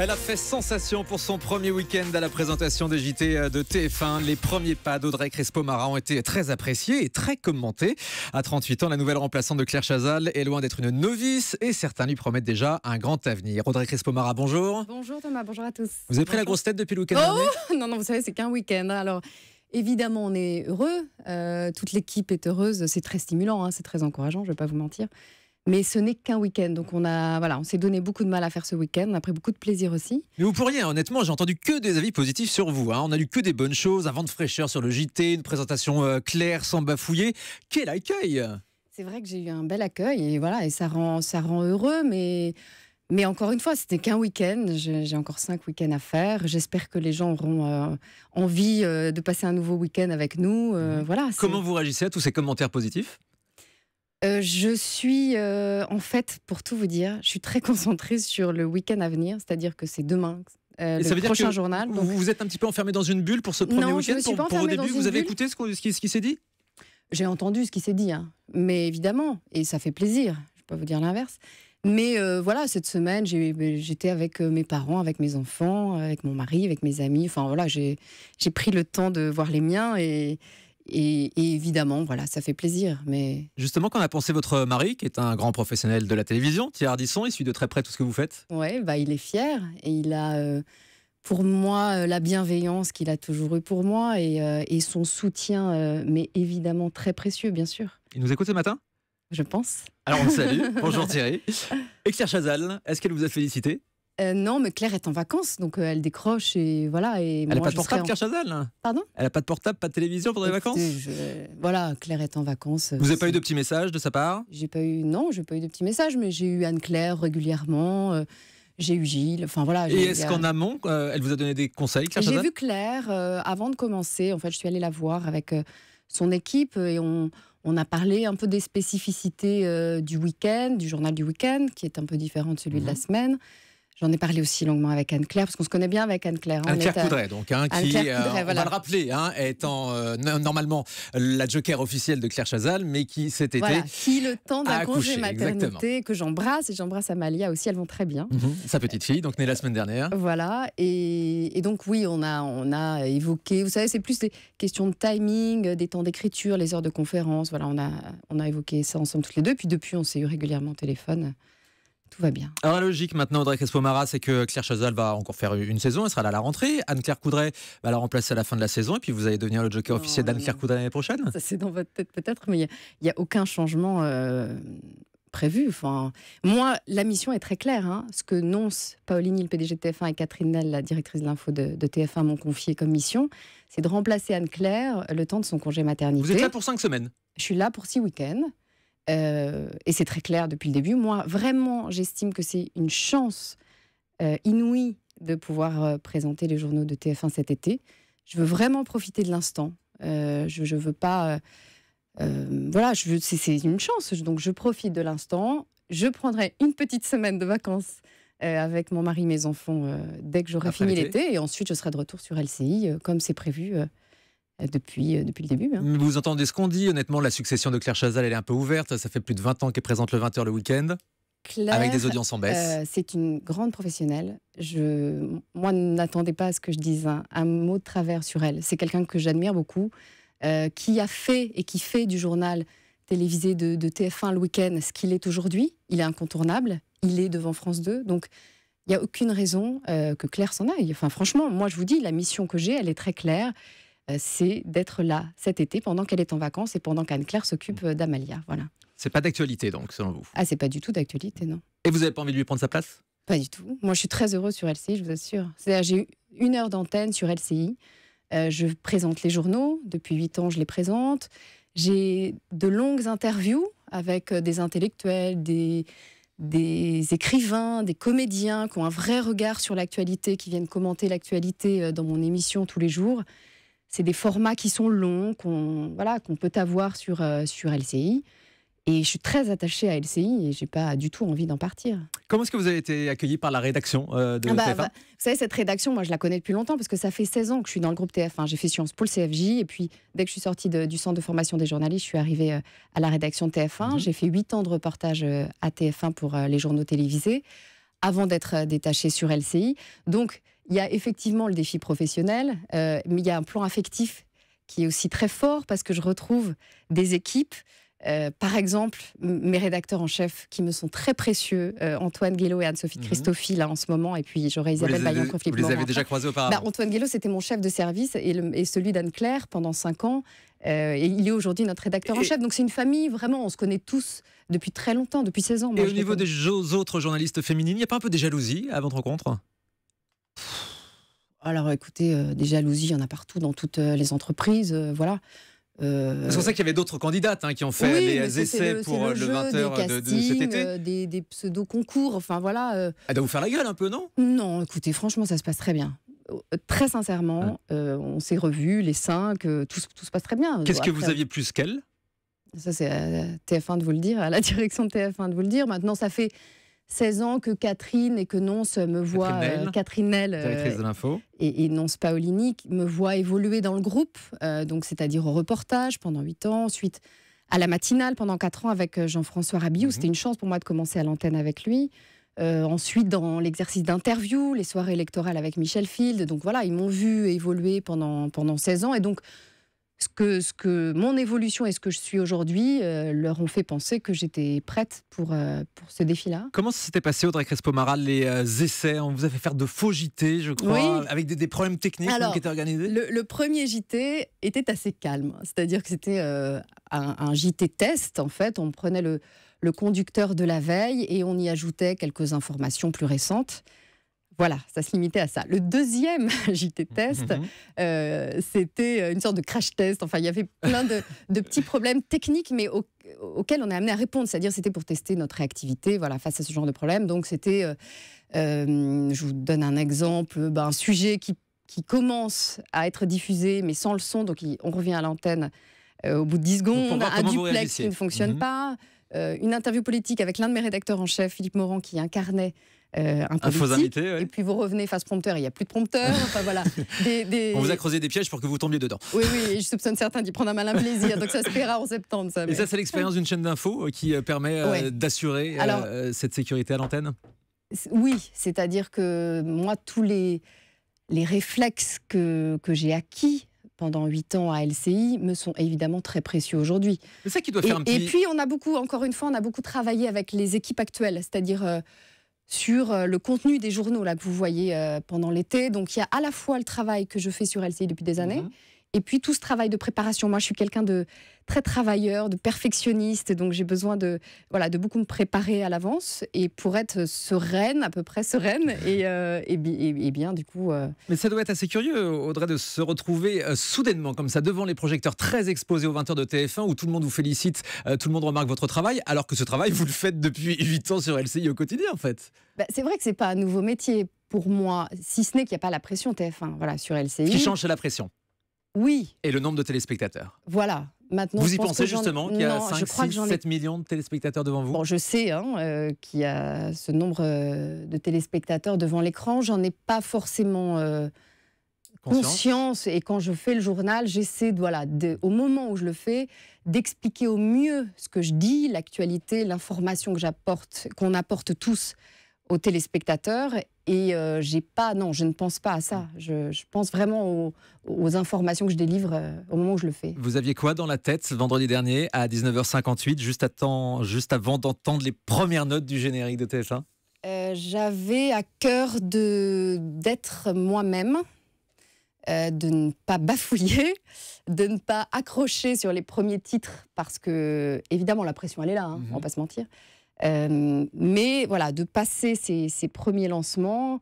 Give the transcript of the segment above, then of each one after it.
Elle a fait sensation pour son premier week-end à la présentation des JT euh, de TF1. Les premiers pas d'Audrey Crespo-Mara ont été très appréciés et très commentés. À 38 ans, la nouvelle remplaçante de Claire Chazal est loin d'être une novice et certains lui promettent déjà un grand avenir. Audrey Crespo-Mara, bonjour. Bonjour Thomas, bonjour à tous. Vous avez pris la grosse tête depuis le week-end oh Non, non, vous savez, c'est qu'un week-end. Alors. Évidemment, on est heureux. Euh, toute l'équipe est heureuse. C'est très stimulant, hein, c'est très encourageant, je ne vais pas vous mentir. Mais ce n'est qu'un week-end, donc on a, voilà, on s'est donné beaucoup de mal à faire ce week-end. On a pris beaucoup de plaisir aussi. Mais vous pourriez, hein, honnêtement, j'ai entendu que des avis positifs sur vous. Hein. On a lu que des bonnes choses, un vent de fraîcheur sur le JT, une présentation euh, claire, sans bafouiller. Quel accueil C'est vrai que j'ai eu un bel accueil et voilà, et ça rend, ça rend heureux, mais. Mais encore une fois, c'était qu'un week-end. J'ai encore cinq week-ends à faire. J'espère que les gens auront euh, envie euh, de passer un nouveau week-end avec nous. Mhm. Voilà. Comment vous réagissez à tous ces commentaires positifs euh, je suis, euh, en fait, pour tout vous dire, je suis très concentrée sur le week-end à venir, c'est-à-dire que c'est demain. Euh, le prochain journal. Vous vous êtes un petit peu enfermé dans une bulle pour ce premier week-end. Pour, pour, pas enfermé vous avez bulle. écouté ce, qui, ce qui s'est dit J'ai entendu ce qui s'est dit, hein. mais évidemment, et ça fait plaisir. Je peux pas vous dire l'inverse. Mais voilà, cette semaine, ben, j'étais avec mes parents, avec mes enfants, avec mon mari, avec mes amis. Enfin voilà, j'ai pris le temps de voir les miens et, et, évidemment, voilà, ça fait plaisir. Mais justement, qu'en a pensé votre mari, qui est un grand professionnel de la télévision, Thierry Ardisson, il suit de très près tout ce que vous faites. Ouais, bah il est fier et il a. Euh, pour moi, euh, la bienveillance qu'il a toujours eue pour moi et, euh, son soutien, mais évidemment très précieux, bien sûr. Il nous écoute ce matin Je pense. Alors on le salue. Bonjour Thierry. Claire Chazal, est-ce qu'elle vous a félicité euh, non, mais Claire est en vacances, donc euh, elle décroche et voilà. elle n'a pas de portable, Claire Chazal Pardon Elle n'a pas de portable, pas de télévision pendant les vacances Voilà, Claire est en vacances. Euh, vous n'avez pas eu de petits messages de sa part J'ai pas eu, non, j'ai pas eu de petits messages, mais j'ai eu Anne-Claire régulièrement. j'ai eu Gilles, enfin voilà. Et est-ce qu'en amont, elle vous a donné des conseils, Claire J'ai vu Claire avant de commencer. En fait, je suis allée la voir avec son équipe et on, a parlé un peu des spécificités du week-end, du journal du week-end, qui est un peu différent de celui de la mhm. semaine. J'en ai parlé aussi longuement avec Anne-Claire, parce qu'on se connaît bien avec Anne-Claire. Hein. Anne-Claire euh, Coudray, donc, hein, qui, euh, on va le rappeler, étant hein, euh, normalement la joker officielle de Claire Chazal, mais qui cet été. qui le temps d'un congé maternité, que j'embrasse, et j'embrasse Amalia aussi, elles vont très bien. Mm-hmm. Sa petite fille, donc née la semaine dernière. Voilà, et, donc, oui, on a, on a évoqué, vous savez, c'est plus des questions de timing, des temps d'écriture, les heures de conférence, voilà, on a, on a évoqué ça ensemble toutes les deux, puis depuis, on s'est eu régulièrement au téléphone tout va bien. Alors la logique maintenant, Audrey Crespo-Mara, c'est que Claire Chazal va encore faire une saison, elle sera là à la rentrée. Anne-Claire Coudray va la remplacer à la fin de la saison et puis vous allez devenir le joker oh officiel d'Anne-Claire Coudray l'année prochaine. Ça c'est dans votre tête peut-être, mais il n'y a, aucun changement euh, prévu. Enfin, moi, la mission est très claire. Hein. Ce que Nonce, Pauline le PDG de TF1 et Catherine Nel, la directrice de l'info de, de TF1, m'ont confié comme mission, c'est de remplacer Anne-Claire le temps de son congé maternité. Vous êtes là pour cinq semaines je suis là pour six week-ends. Euh, et c'est très clair depuis le début, moi, vraiment, j'estime que c'est une chance euh, inouïe de pouvoir euh, présenter les journaux de TF1 cet été. Je veux vraiment profiter de l'instant. je ne veux pas... voilà, c'est une chance. Donc, je profite de l'instant. Je prendrai une petite semaine de vacances avec mon mari, mes enfants, dès que j'aurai fini l'été. Et ensuite, je serai de retour sur LCI, comme c'est prévu euh, depuis, euh, depuis le début. Hein. Vous entendez ce qu'on dit, honnêtement, la succession de Claire Chazal, elle est un peu ouverte. Ça fait plus de 20 ans qu'elle présente le 20h le week-end. Claire, avec des audiences en baisse. Euh, c'est une grande professionnelle. Je, moi, n'attendais pas à ce que je dise un, mot de travers sur elle. C'est quelqu'un que j'admire beaucoup, qui a fait et qui fait du journal télévisé de, TF1 le week-end ce qu'il est aujourd'hui. Il est incontournable. Il est devant France 2. Donc, il n'y a aucune raison que Claire s'en aille. Enfin, franchement, moi, je vous dis, la mission que j'ai, elle est très claire. Euh, c'est d'être là cet été pendant qu'elle est en vacances et pendant qu'Anne-Claire s'occupe euh, d'Amalia. Voilà. C'est pas d'actualité donc, selon vous Ah, c'est pas du tout d'actualité, non. Et vous n'avez pas envie de lui prendre sa place Pas du tout. Moi, je suis très heureux sur LCI, je vous assure. C'est-à-dire, j'ai une heure d'antenne sur LCI. Euh, je présente les journaux. Depuis huit ans, je les présente. J'ai de longues interviews avec des intellectuels, des écrivains, des comédiens qui ont un vrai regard sur l'actualité, qui viennent commenter l'actualité dans mon émission tous les jours c'est des formats qui sont longs, qu'on voilà, qu'on peut avoir sur, euh, sur LCI. Et je suis très attachée à LCI et je n'ai pas du tout envie d'en partir. Comment est-ce que vous avez été accueillie par la rédaction euh, de ah bah, TF1 bah, Vous savez, cette rédaction, moi je la connais depuis longtemps parce que ça fait 16 ans que je suis dans le groupe TF1. J'ai fait Sciences pour le CFJ, et puis dès que je suis sortie du centre de formation des journalistes, je suis arrivée euh, à la rédaction de TF1. Mhm. J'ai fait 8 ans de reportage à TF1 pour les journaux télévisés avant d'être détachée sur LCI. Donc, il y a effectivement le défi professionnel, euh, mais il y a un plan affectif qui est aussi très fort parce que je retrouve des équipes. Euh, par exemple, mes rédacteurs en chef qui me sont très précieux, euh, Antoine Guélo et Anne-Sophie mhm. Christophe là en ce moment, et puis j'aurais Isabelle Bayon conflit. Vous les avez déjà croisés bah, auparavant Antoine Guélo, c'était mon chef de service et, celui d'Anne-Claire pendant cinq ans. et il est aujourd'hui notre rédacteur en chef. Donc c'est une famille, vraiment, on se connaît tous depuis très longtemps, depuis 16 ans. et au niveau des autres journalistes féminines, il n'y a pas un peu des jalousies à votre rencontre alors écoutez, euh, des jalousies, il y en a partout dans toutes euh, les entreprises, euh, voilà. C'est pour ça qu'il y avait d'autres candidates hein, qui ont fait des les essais pour le, 20h de, cet été. des, pseudo-concours, enfin voilà. Elle doit vous faire la gueule un peu, non Non, écoutez, franchement, ça se passe très bien. Très sincèrement, ah. on s'est revus, les cinq, tout, se passe très bien. Qu'est-ce que vous aviez plus qu'elle Ça, c'est TF1 de vous le dire, à la direction de TF1 de vous le dire. Maintenant, ça fait 16 ans que Catherine et que Nonce me voient, Catherine Nel, euh, euh, Et, Nonce Paolini me voit évoluer dans le groupe, euh, donc c'est-à-dire au reportage pendant 8 ans, ensuite à la matinale pendant 4 ans avec Jean-François Rabiou. Mhm. C'était une chance pour moi de commencer à l'antenne avec lui. ensuite, dans l'exercice d'interview, les soirées électorales avec Michel Field. Donc voilà, ils m'ont vu évoluer pendant, pendant 16 ans. Et donc, ce que, ce que mon évolution et ce que je suis aujourd'hui euh, leur ont fait penser que j'étais prête pour, euh, pour ce défi-là. Comment ça s'était passé, Audrey Crespo-Maral, les euh, essais On vous a fait faire de faux JT, je crois, avec des, problèmes techniques qui étaient organisés le, premier JT était assez calme, c'est-à-dire que c'était un, un, JT test, en fait. On prenait le, le conducteur de la veille et on y ajoutait quelques informations plus récentes. Voilà, ça se limitait à ça. Le deuxième JT test, mhm. euh, c'était euh, une sorte de crash test. Enfin, il y avait plein de, petits problèmes techniques, mais auxquels on est amené à répondre. C'est-à-dire, c'était pour tester notre réactivité voilà, face à ce genre de problème. Donc, c'était, euh, je vous donne un exemple, bah, un sujet qui, commence à être diffusé, mais sans le son. Donc, on revient à l'antenne au bout de 10 secondes. Un duplex qui ne fonctionne mhm. pas. une interview politique avec l'un de mes rédacteurs en chef, Philippe Morand, qui incarnait un, faux invité. Et puis vous revenez face prompteur, il n'y a plus de prompteur. Enfin voilà. On vous a creusé des pièges pour que vous tombiez dedans. Oui, oui, je soupçonne certains d'y prendre un malin plaisir. Donc ça se paiera en septembre. Ça, Et ça, c'est l'expérience d'une chaîne d'infos euh, qui euh, permet euh, d'assurer cette sécurité à l'antenne Oui, c'est-à-dire que moi, tous les, les réflexes que, que j'ai acquis pendant 8 ans à LCI me sont évidemment très précieux aujourd'hui. C'est ça qui doit faire et, un petit... Et puis on a beaucoup, encore une fois, on a beaucoup travaillé avec les équipes actuelles, c'est-à-dire sur euh, le contenu des journaux là, que vous voyez euh, pendant l'été. Donc il y a à la fois le travail que je fais sur LCI depuis des années. Mhm. Et puis tout ce travail de préparation. Moi, je suis quelqu'un de très travailleur, de perfectionniste, donc j'ai besoin de, voilà, de beaucoup me préparer à l'avance et pour être sereine, à peu près sereine, euh, et, et, bien du coup. Euh, Mais ça doit être assez curieux, Audrey, de se retrouver euh, soudainement comme ça devant les projecteurs très exposés aux 20h de TF1 où tout le monde vous félicite, tout le monde remarque votre travail, alors que ce travail, vous le faites depuis 8 ans sur LCI au quotidien en fait. Bah, c'est vrai que c'est pas un nouveau métier pour moi, si ce n'est qu'il n'y a pas la pression TF1 voilà, sur LCI. qui change, la pression. Oui. Et le nombre de téléspectateurs. Voilà. Maintenant, vous y pensez justement qu'il y a 5, 6, 7 millions de téléspectateurs devant vous Bon, je sais hein, euh, qu'il y a ce nombre euh, de téléspectateurs devant l'écran. J'en ai pas forcément euh, conscience. Et quand je fais le journal, j'essaie, voilà, au moment où je le fais, d'expliquer au mieux ce que je dis, l'actualité, l'information que j'apporte, qu'on apporte tous aux téléspectateurs. Et euh, j'ai pas, non, je ne pense pas à ça. Mm. Je, pense vraiment aux, informations que je délivre euh, au moment où je le fais. Vous aviez quoi dans la tête vendredi dernier à 19h58, juste, juste avant d'entendre les premières notes du générique de TF1 euh, J'avais à cœur de d'être moi-même, de ne pas bafouiller, de ne pas accrocher sur les premiers titres, parce que évidemment la pression elle est là, hein, ne mhm. on va pas se mentir. Euh, mais voilà, de passer ces, premiers lancements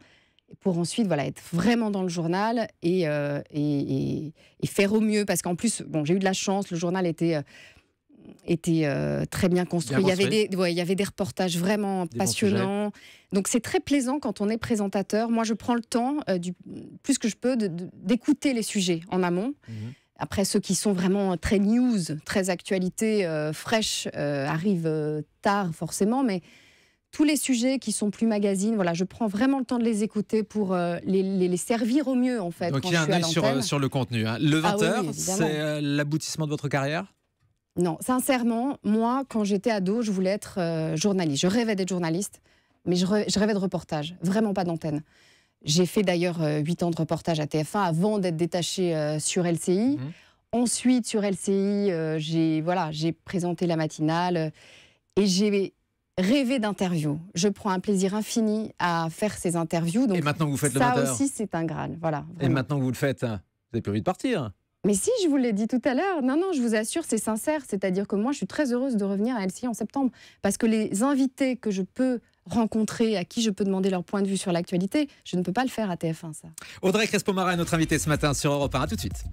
pour ensuite voilà, être vraiment dans le journal euh, et, et, faire au mieux. Parce qu'en plus, bon, j'ai eu de la chance, le journal était euh, était très bien construit. il, y avait des, il y avait des reportages vraiment passionnants. Donc c'est très plaisant quand on est présentateur. Moi, je prends le temps, du, plus que je peux, d'écouter les sujets en amont. Mhm. Après, ceux qui sont vraiment très news, très actualité, euh, fraîche, euh, arrivent euh, tard forcément, mais tous les sujets qui sont plus magazines, voilà, je prends vraiment le temps de les écouter pour les, servir au mieux en fait. Donc il y a un œil sur, le contenu. Hein. Le 20h, ah c'est l'aboutissement de votre carrière Non, sincèrement, moi, quand j'étais ado, je voulais être journaliste. Je rêvais d'être journaliste, mais je, rêvais de reportage, vraiment pas d'antenne. J'ai fait d'ailleurs euh, huit ans de reportage à TF1 avant d'être détachée euh, sur LCI. Mhm. Ensuite, sur LCI, euh, j'ai voilà, présenté la matinale et j'ai rêvé d'interviews. Je prends un plaisir infini à faire ces interviews. Donc et maintenant, vous faites ça le aussi, c'est un Graal. Voilà, et maintenant, vous le faites. Hein, vous n'avez plus envie de partir. Mais si, je vous l'ai dit tout à l'heure, non, non, je vous assure, c'est sincère. C'est-à-dire que moi, je suis très heureuse de revenir à LCI en septembre. Parce que les invités que je peux rencontrer, à qui je peux demander leur point de vue sur l'actualité. Je ne peux pas le faire à TF1, ça. Audrey Crespo-Mara est notre invitée ce matin sur Europe 1. À tout de suite.